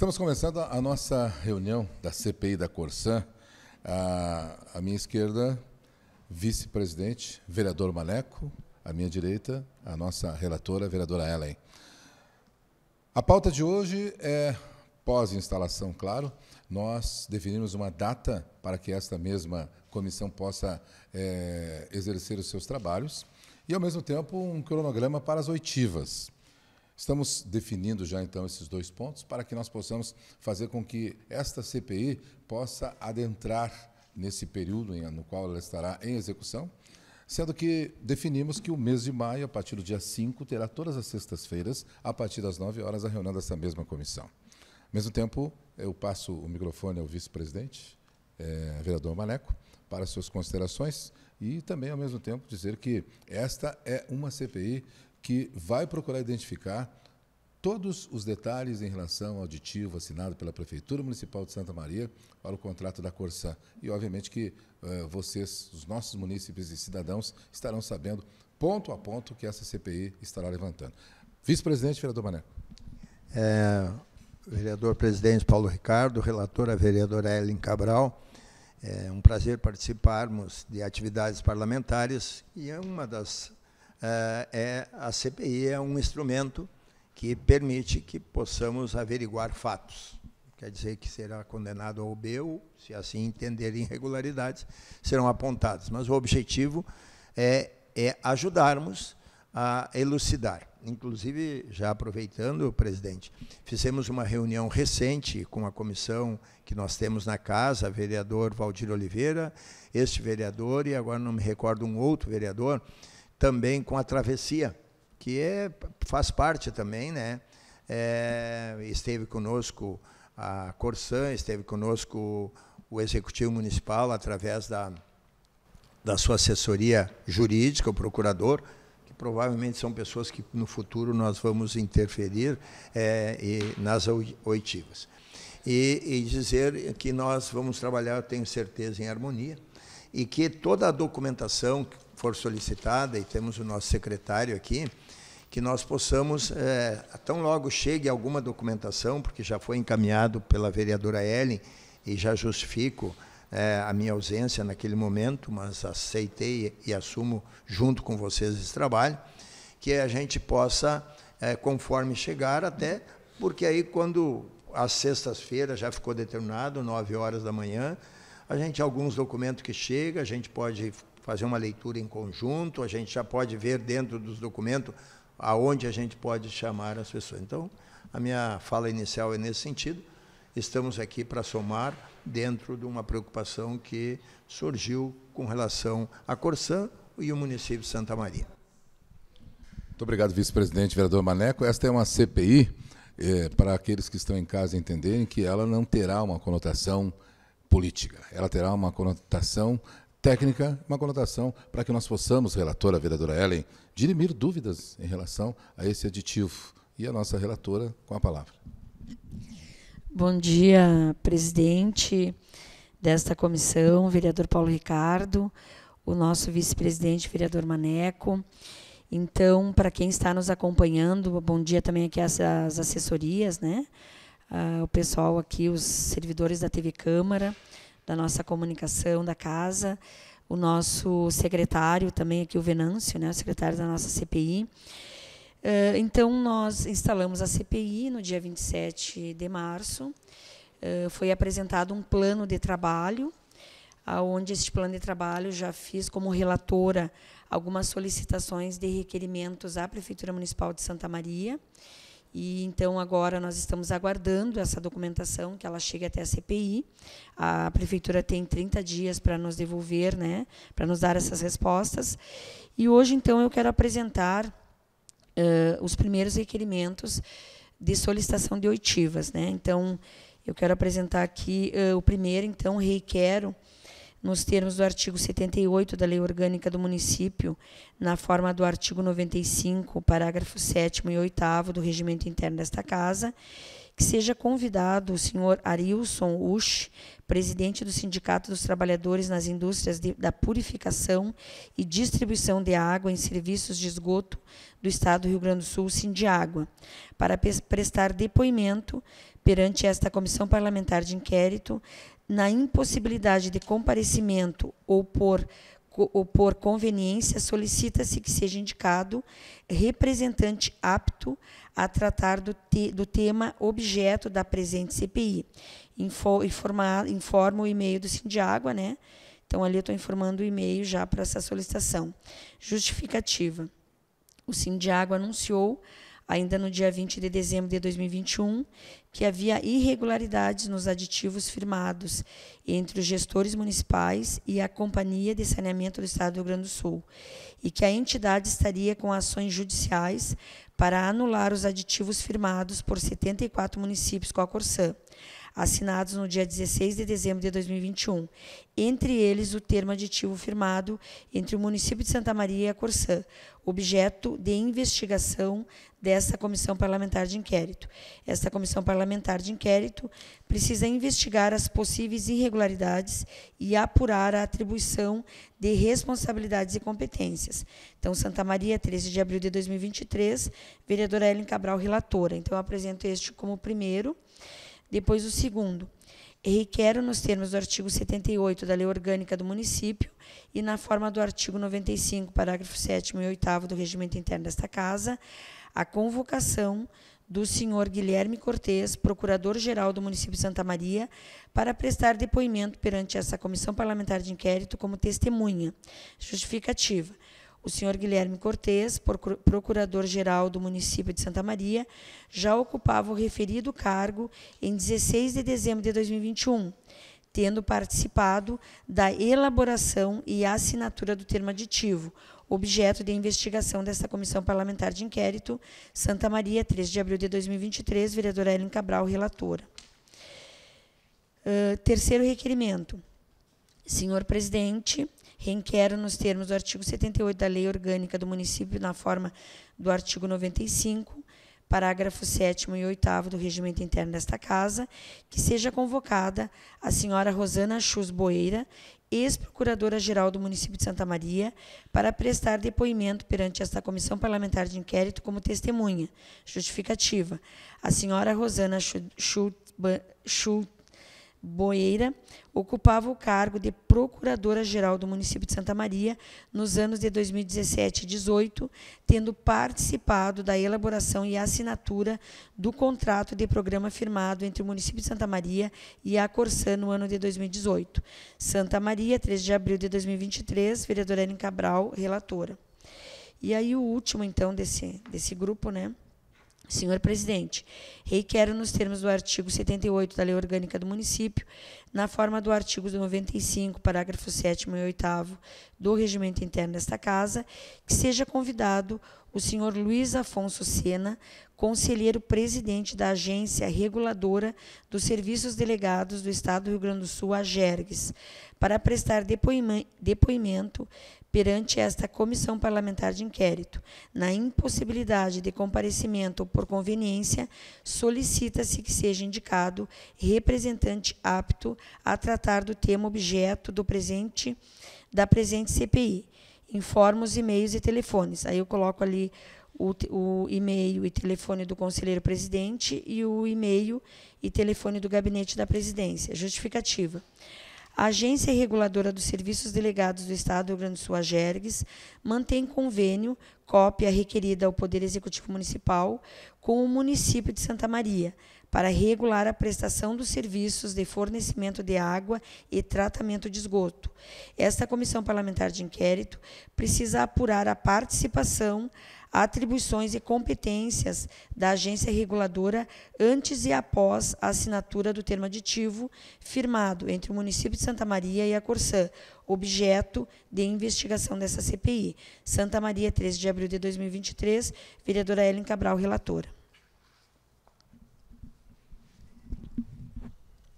Estamos começando a nossa reunião da CPI da Corsã. À, à minha esquerda, vice-presidente, vereador Maneco. À minha direita, a nossa relatora, a vereadora Ellen. A pauta de hoje é pós-instalação, claro. Nós definimos uma data para que esta mesma comissão possa é, exercer os seus trabalhos e, ao mesmo tempo, um cronograma para as oitivas. Estamos definindo já então esses dois pontos para que nós possamos fazer com que esta CPI possa adentrar nesse período no qual ela estará em execução, sendo que definimos que o mês de maio, a partir do dia 5, terá todas as sextas-feiras, a partir das 9 horas, a reunião dessa mesma comissão. Ao mesmo tempo, eu passo o microfone ao vice-presidente, é, vereador Maneco, para suas considerações e também, ao mesmo tempo, dizer que esta é uma CPI que vai procurar identificar todos os detalhes em relação ao aditivo assinado pela Prefeitura Municipal de Santa Maria para o contrato da Corsã. E, obviamente, que eh, vocês, os nossos munícipes e cidadãos, estarão sabendo ponto a ponto que essa CPI estará levantando. Vice-presidente, vereador Mané. É, vereador-presidente Paulo Ricardo, relatora vereadora Ellen Cabral, é um prazer participarmos de atividades parlamentares e é uma das ah, é, a CPI é um instrumento que permite que possamos averiguar fatos. Quer dizer que será condenado ao B ou, se assim entenderem irregularidades, serão apontados. Mas o objetivo é, é ajudarmos a elucidar. Inclusive, já aproveitando, presidente, fizemos uma reunião recente com a comissão que nós temos na casa, vereador Valdir Oliveira, este vereador e agora não me recordo um outro vereador, também com a travessia, que é, faz parte também, né? É, esteve conosco a Corsã, esteve conosco o Executivo Municipal, através da, da sua assessoria jurídica, o procurador, que provavelmente são pessoas que no futuro nós vamos interferir é, e, nas oitivas. E, e dizer que nós vamos trabalhar, eu tenho certeza, em harmonia, e que toda a documentação for solicitada, e temos o nosso secretário aqui, que nós possamos, é, tão logo chegue alguma documentação, porque já foi encaminhado pela vereadora Ellen, e já justifico é, a minha ausência naquele momento, mas aceitei e assumo junto com vocês esse trabalho, que a gente possa, é, conforme chegar, até, porque aí quando às sextas-feiras já ficou determinado, 9 horas da manhã, a gente alguns documentos que chega, a gente pode fazer uma leitura em conjunto, a gente já pode ver dentro dos documentos aonde a gente pode chamar as pessoas. Então, a minha fala inicial é nesse sentido. Estamos aqui para somar dentro de uma preocupação que surgiu com relação à Corsã e o município de Santa Maria. Muito obrigado, vice-presidente, vereador Maneco. Esta é uma CPI, eh, para aqueles que estão em casa entenderem que ela não terá uma conotação política. Ela terá uma conotação técnica, uma conotação para que nós possamos, relatora, vereadora Ellen, dirimir dúvidas em relação a esse aditivo. E a nossa relatora com a palavra. Bom dia, presidente desta comissão, vereador Paulo Ricardo, o nosso vice-presidente, vereador Maneco. Então, para quem está nos acompanhando, bom dia também aqui às, às assessorias, né? Ah, o pessoal aqui, os servidores da TV Câmara da nossa comunicação da casa, o nosso secretário também aqui, o Venâncio, né, o secretário da nossa CPI. Uh, eh, então, nós instalamos a CPI no dia 27 de março. Uh, foi apresentado um plano de trabalho, onde este plano de trabalho já fiz como relatora algumas solicitações de requerimentos à Prefeitura Municipal de Santa Maria. E então agora nós estamos aguardando essa documentação que ela chegue até a CPI. A prefeitura tem 30 dias para nos devolver, né, para nos dar essas respostas. E hoje então eu quero apresentar uh, os primeiros requerimentos de solicitação de oitivas, né? Então eu quero apresentar aqui uh, o primeiro, então requero nos termos do artigo 78 da Lei Orgânica do Município, na forma do artigo 95, parágrafo 7 e 8 do Regimento Interno desta Casa, que seja convidado o senhor Arilson Usch, presidente do Sindicato dos Trabalhadores nas Indústrias de, da Purificação e Distribuição de Água em Serviços de Esgoto do Estado do Rio Grande do Sul, Sindiágua, para prestar depoimento perante esta Comissão Parlamentar de Inquérito na impossibilidade de comparecimento ou por, ou por conveniência, solicita-se que seja indicado representante apto a tratar do, te, do tema objeto da presente CPI. Info, informa, informa o e-mail do Sindiágua, né? Então, ali eu estou informando o e-mail já para essa solicitação. Justificativa. O Sindiágua anunciou ainda no dia 20 de dezembro de 2021, que havia irregularidades nos aditivos firmados entre os gestores municipais e a Companhia de Saneamento do Estado do Rio Grande do Sul, e que a entidade estaria com ações judiciais para anular os aditivos firmados por 74 municípios com a Corsã, assinados no dia 16 de dezembro de 2021, entre eles o termo aditivo firmado entre o município de Santa Maria e a Corsã, objeto de investigação desta comissão parlamentar de inquérito. Esta comissão parlamentar de inquérito precisa investigar as possíveis irregularidades e apurar a atribuição de responsabilidades e competências. Então, Santa Maria, 13 de abril de 2023, vereadora Ellen Cabral, relatora. Então, eu apresento este como primeiro depois o segundo. requero nos termos do artigo 78 da Lei Orgânica do Município e na forma do artigo 95, parágrafo 7 e 8 do Regimento Interno desta Casa, a convocação do senhor Guilherme Cortes, procurador-geral do município de Santa Maria, para prestar depoimento perante essa comissão parlamentar de inquérito como testemunha. Justificativa o senhor Guilherme Cortes, procurador-geral do município de Santa Maria, já ocupava o referido cargo em 16 de dezembro de 2021, tendo participado da elaboração e assinatura do termo aditivo, objeto de investigação desta Comissão Parlamentar de Inquérito, Santa Maria, 3 de abril de 2023, vereadora Ellen Cabral, relatora. Uh, terceiro requerimento. Senhor presidente, Requero, nos termos do artigo 78 da Lei Orgânica do Município, na forma do artigo 95, parágrafo 7 e 8 do Regimento Interno desta Casa, que seja convocada a senhora Rosana Chus Boeira, ex-procuradora-geral do município de Santa Maria, para prestar depoimento perante esta comissão parlamentar de inquérito como testemunha. Justificativa. A senhora Rosana Schultz Boeira ocupava o cargo de Procuradora-Geral do município de Santa Maria nos anos de 2017 e 18, tendo participado da elaboração e assinatura do contrato de programa firmado entre o município de Santa Maria e a Corsã no ano de 2018. Santa Maria, 13 de abril de 2023, vereadora Erin Cabral, relatora. E aí o último, então, desse, desse grupo, né? Senhor presidente, requero nos termos do artigo 78 da Lei Orgânica do Município, na forma do artigo 95, parágrafo 7 e 8 do Regimento Interno desta Casa, que seja convidado o senhor Luiz Afonso Sena, conselheiro presidente da Agência Reguladora dos Serviços Delegados do Estado do Rio Grande do Sul, a Gergues, para prestar depoimento perante esta comissão parlamentar de inquérito. Na impossibilidade de comparecimento por conveniência, solicita-se que seja indicado representante apto a tratar do tema objeto do presente da presente CPI. Informa os e-mails e telefones. Aí eu coloco ali o, o e-mail e telefone do conselheiro presidente e o e-mail e telefone do gabinete da presidência. Justificativa. A Agência Reguladora dos Serviços Delegados do Estado do Rio Grande do Sul, a mantém convênio, cópia requerida ao Poder Executivo Municipal, com o município de Santa Maria, para regular a prestação dos serviços de fornecimento de água e tratamento de esgoto. Esta comissão parlamentar de inquérito precisa apurar a participação, atribuições e competências da agência reguladora antes e após a assinatura do termo aditivo firmado entre o município de Santa Maria e a Corsã, objeto de investigação dessa CPI. Santa Maria, 13 de abril de 2023, vereadora Ellen Cabral, relatora.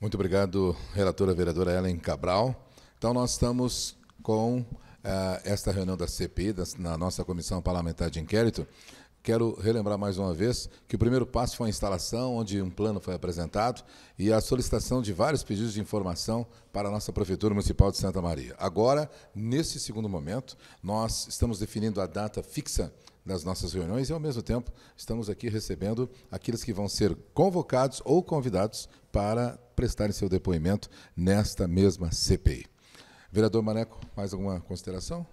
Muito obrigado, relatora vereadora Ellen Cabral. Então, nós estamos com ah, esta reunião da CPI, na nossa Comissão Parlamentar de Inquérito, quero relembrar mais uma vez que o primeiro passo foi a instalação, onde um plano foi apresentado e a solicitação de vários pedidos de informação para a nossa Prefeitura Municipal de Santa Maria. Agora, nesse segundo momento, nós estamos definindo a data fixa das nossas reuniões e, ao mesmo tempo, estamos aqui recebendo aqueles que vão ser convocados ou convidados para prestarem seu depoimento nesta mesma CPI. Vereador Maneco, mais alguma consideração?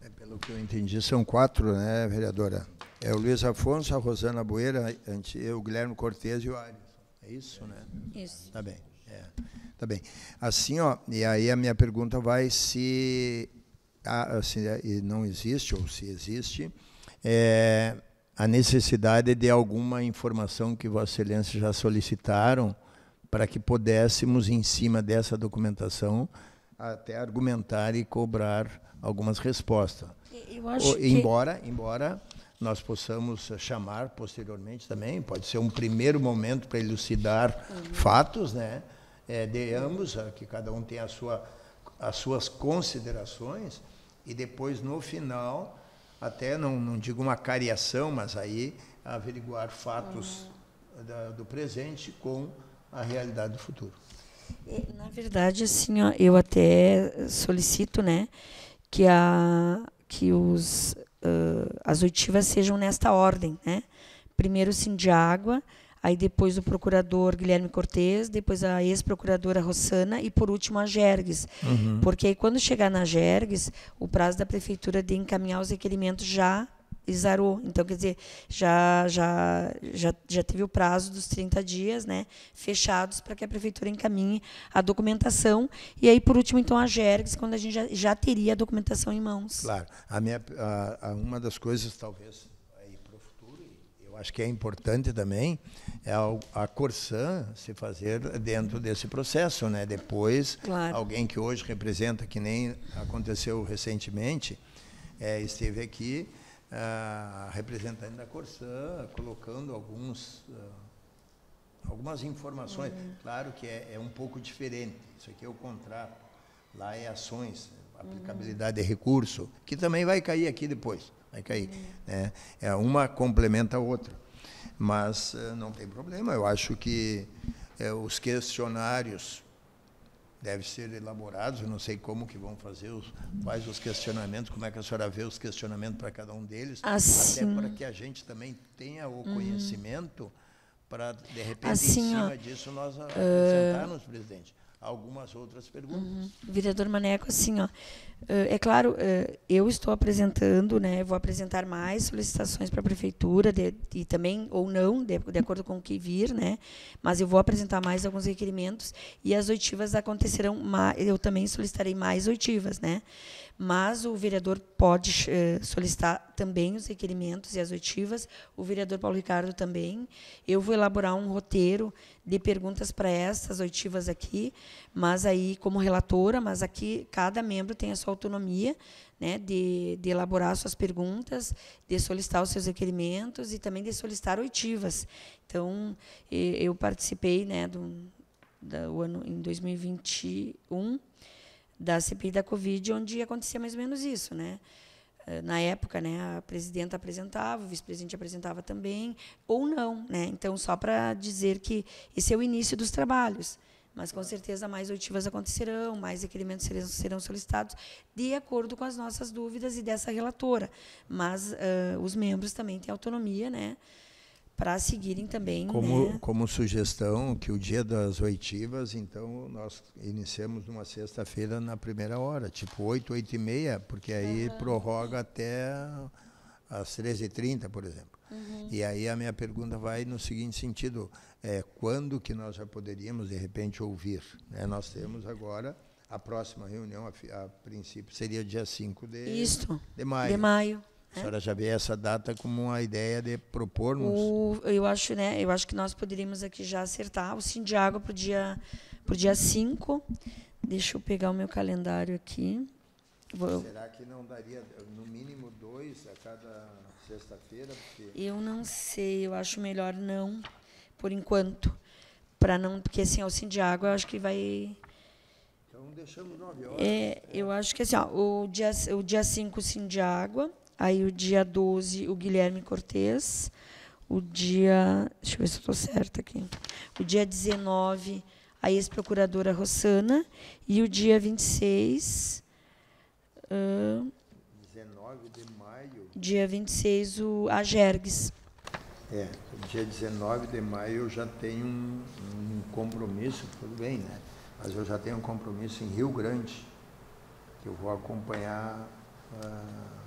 É, pelo que eu entendi, são quatro, né, vereadora? É o Luiz Afonso, a Rosana Boeira, eu, o Guilherme Cortes e o Ares. É isso, né? Isso. Tá bem. É. Tá bem. Assim, ó, e aí a minha pergunta vai se, a, se assim, é, não existe ou se existe é, a necessidade de alguma informação que Vossa Excelência já solicitaram para que pudéssemos, em cima dessa documentação, até argumentar e cobrar algumas respostas. O, embora, que... embora nós possamos chamar posteriormente também, pode ser um primeiro momento para elucidar uhum. fatos, né? É, de ambos, que cada um tem a sua, as suas considerações, e depois, no final, até não, não digo uma cariação, mas aí averiguar fatos uhum. da, do presente com a realidade do futuro. Na verdade, assim, ó, eu até solicito, né, que a que os uh, as oitivas sejam nesta ordem, né? Primeiro Sim de Água, aí depois o procurador Guilherme Cortes, depois a ex-procuradora Rossana e por último a Jergues. Uhum. Porque aí quando chegar na Jergues, o prazo da prefeitura de encaminhar os requerimentos já e zarou. Então, quer dizer, já, já, já, já teve o prazo dos 30 dias né, fechados para que a prefeitura encaminhe a documentação. E aí, por último, então, a GERGS, quando a gente já, já teria a documentação em mãos. Claro. A minha, a, a uma das coisas, talvez, para o futuro, eu acho que é importante também, é a, a Corsã se fazer dentro desse processo. Né? Depois, claro. alguém que hoje representa, que nem aconteceu recentemente, é, esteve aqui a ah, representante da Corsã, colocando alguns, ah, algumas informações. Uhum. Claro que é, é, um pouco diferente, isso aqui é o contrato, lá é ações, aplicabilidade uhum. de recurso, que também vai cair aqui depois, vai cair. Uhum. Né? É, uma complementa a outra. Mas ah, não tem problema, eu acho que é, os questionários deve ser elaborados. Eu não sei como que vão fazer, os, quais os questionamentos, como é que a senhora vê os questionamentos para cada um deles, assim. até para que a gente também tenha o conhecimento para, de repente, assim, em cima ó, disso, nós ah. apresentarmos, uh, presidente algumas outras perguntas. Uhum. Vereador Maneco, assim, ó, eh, é claro, eh, eu estou apresentando, né, vou apresentar mais solicitações para a prefeitura de, e também ou não, de, de, acordo com o que vir, né, mas eu vou apresentar mais alguns requerimentos e as oitivas acontecerão, eu também solicitarei mais oitivas, né, mas o vereador pode eh, solicitar também os requerimentos e as oitivas, o vereador Paulo Ricardo também. Eu vou elaborar um roteiro de perguntas para essas oitivas aqui, mas aí, como relatora, mas aqui cada membro tem a sua autonomia né, de, de elaborar suas perguntas, de solicitar os seus requerimentos e também de solicitar oitivas. Então, eh, eu participei né, do, ano, em 2021 da CPI da Covid, onde acontecia mais ou menos isso, né? Eh, na época, né, a presidenta apresentava, o vice-presidente apresentava também, ou não, né? Então, só para dizer que esse é o início dos trabalhos. Mas com certeza mais oitivas acontecerão, mais requerimentos serão, solicitados, de acordo com as nossas dúvidas e dessa relatora. Mas uh, os membros também têm autonomia, né? para seguirem também. Como, né? como sugestão, que o dia das oitivas, então, nós iniciamos numa sexta-feira na primeira hora, tipo 8, 8 e meia, porque aí uhum. prorroga até às 13h30, por exemplo. Uhum. E aí a minha pergunta vai no seguinte sentido, é, quando que nós já poderíamos, de repente, ouvir? Né? Nós temos agora a próxima reunião, a, a princípio, seria dia 5 de, de maio. De maio. A senhora já vê essa data como uma ideia de propormos? O, eu acho, né? Eu acho que nós poderíamos aqui já acertar o sim de água para o dia pro dia 5. Deixa eu pegar o meu calendário aqui. Vou. Será que não daria no mínimo dois a cada sexta-feira? Porque... Eu não sei, eu acho melhor não, por enquanto. Para não, porque assim, o sim de água eu acho que vai então deixamos nove horas. É, é. eu acho que assim, ó, o dia o dia 5 sim de água. Aí o dia 12, o Guilherme Cortez. O dia. Deixa eu ver se estou certa aqui. O dia 19, a ex-procuradora Rossana. E o dia 26. Uh, 19 de maio. Dia 26, o, a Jergues. É, dia 19 de maio eu já tenho um, um, compromisso, tudo bem, né? Mas eu já tenho um compromisso em Rio Grande, que eu vou acompanhar. Uh,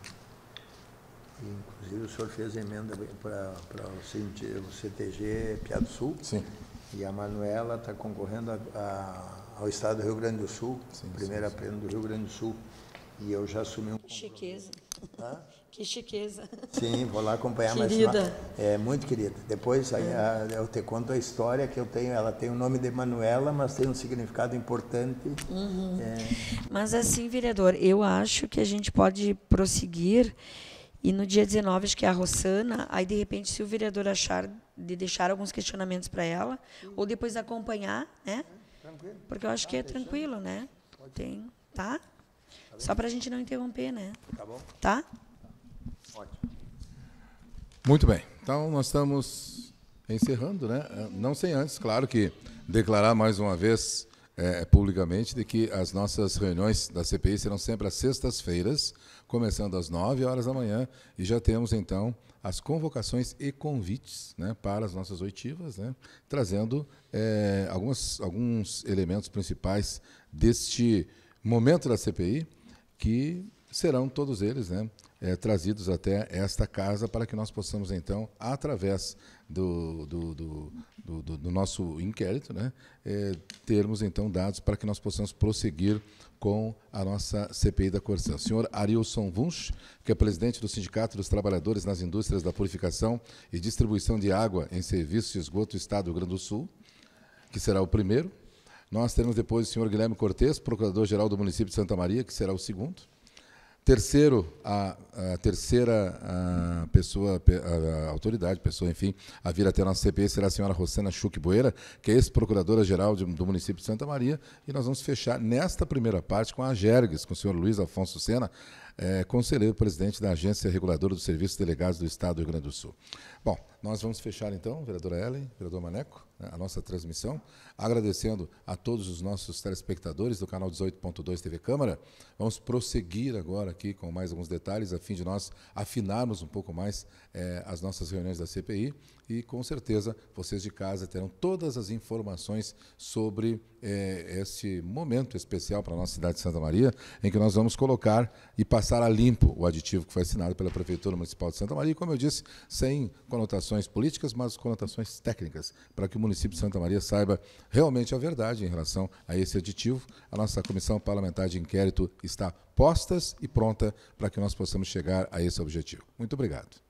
inclusive o senhor fez emenda para o CTG Piá do Sul. Sim. E a Manuela está concorrendo a, a, ao Estado do Rio Grande do Sul, sim, primeira sim, prêmio do Rio Grande do Sul. E eu já assumi um. Que chiqueza. Hã? Que chiqueza. Sim, vou lá acompanhar mais Querida. É muito querida. Depois aí, é. eu te conto a história que eu tenho. Ela tem o nome de Manuela, mas tem um significado importante. Uhum. É... Mas assim, vereador, eu acho que a gente pode prosseguir. E no dia 19, acho que é a Rossana, aí de repente, se o vereador achar de deixar alguns questionamentos para ela, ou depois acompanhar, né? Tranquilo. Porque eu acho que é tranquilo, né? Tem, tá? Só para a gente não interromper, né? Tá bom. Tá? Ótimo. Muito bem. Então, nós estamos encerrando, né? Eh, não sem antes, claro que declarar mais uma vez é, publicamente de que as nossas reuniões da CPI serão sempre às sextas-feiras, começando às 9 horas da manhã, e já temos então as convocações e convites né, para as nossas oitivas, né, trazendo é, algumas, alguns elementos principais deste momento da CPI, que serão todos eles né, é, trazidos até esta casa para que nós possamos, então, através do, do, do, do, do nosso inquérito, né, é, termos, então, dados para que nós possamos prosseguir com a nossa CPI da Corção. O senhor Arilson Wunsch, que é presidente do Sindicato dos Trabalhadores nas Indústrias da Purificação e Distribuição de Água em Serviço de Esgoto do Estado do Rio Grande do Sul, que será o primeiro. Nós teremos depois o senhor Guilherme Cortes, procurador-geral do município de Santa Maria, que será o segundo. Terceiro, a, a terceira a pessoa, a, autoridade, pessoa, enfim, a vir até a nossa CPI será a senhora Rosana Schuch Boeira, que é ex-procuradora-geral do município de Santa Maria, e nós vamos fechar nesta primeira parte com a Gergues, com o senhor Luiz Afonso Sena, é, conselheiro-presidente da Agência Reguladora dos Serviços Delegados do Estado do Rio Grande do Sul. Bom, nós vamos fechar então, vereadora Ellen, vereador Maneco, né, a nossa transmissão, agradecendo a todos os nossos telespectadores do canal 18.2 TV Câmara. Vamos prosseguir agora aqui com mais alguns detalhes, a fim de nós afinarmos um pouco mais eh, as nossas reuniões da CPI e com certeza vocês de casa terão todas as informações sobre é, esse momento especial para a nossa cidade de Santa Maria, em que nós vamos colocar e passar a limpo o aditivo que foi assinado pela Prefeitura Municipal de Santa Maria, e, como eu disse, sem conotações políticas, mas conotações técnicas, para que o município de Santa Maria saiba realmente a verdade em relação a esse aditivo. A nossa comissão parlamentar de inquérito está postas e pronta para que nós possamos chegar a esse objetivo. Muito obrigado.